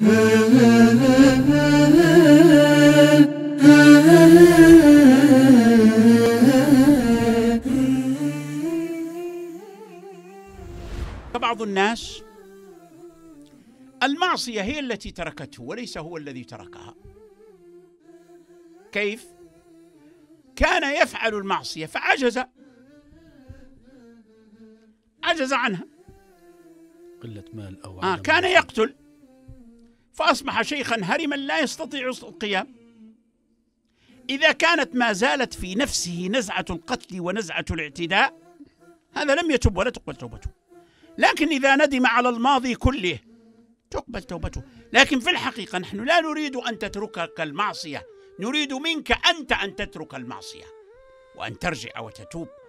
بعض الناس المعصية هي التي تركته وليس هو الذي تركها كيف؟ كان يفعل المعصية فعجز عجز عنها قلة مال أو آه كان يقتل فأصبح شيخا هرما لا يستطيع القيام إذا كانت ما زالت في نفسه نزعة القتل ونزعة الاعتداء هذا لم يتب ولا تقبل توبته لكن إذا ندم على الماضي كله تقبل توبته لكن في الحقيقة نحن لا نريد أن تتركك المعصية نريد منك أنت أن تترك المعصية وأن ترجع وتتوب